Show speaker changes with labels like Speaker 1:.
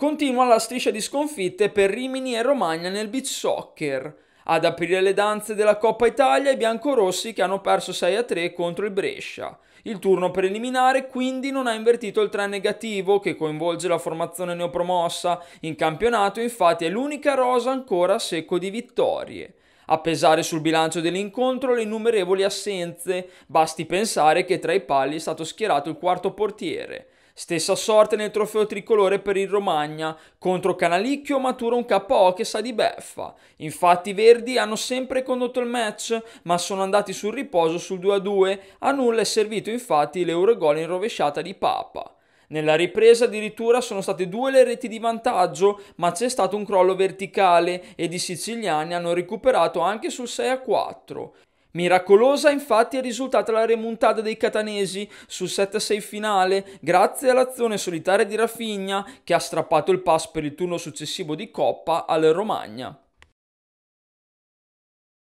Speaker 1: Continua la striscia di sconfitte per Rimini e Romagna nel beach soccer. Ad aprire le danze della Coppa Italia i biancorossi che hanno perso 6-3 contro il Brescia. Il turno preliminare quindi non ha invertito il 3 negativo che coinvolge la formazione neopromossa. In campionato infatti è l'unica rosa ancora secco di vittorie. A pesare sul bilancio dell'incontro le innumerevoli assenze, basti pensare che tra i pali è stato schierato il quarto portiere. Stessa sorte nel trofeo tricolore per il Romagna, contro Canalicchio matura un KO che sa di beffa. Infatti i Verdi hanno sempre condotto il match, ma sono andati sul riposo sul 2-2, a nulla è servito infatti l'Eurogol in rovesciata di Papa. Nella ripresa addirittura sono state due le reti di vantaggio, ma c'è stato un crollo verticale ed i siciliani hanno recuperato anche sul 6 a 4. Miracolosa infatti è risultata la remontata dei catanesi sul 7-6 finale grazie all'azione solitaria di Rafinha che ha strappato il pass per il turno successivo di Coppa al Romagna.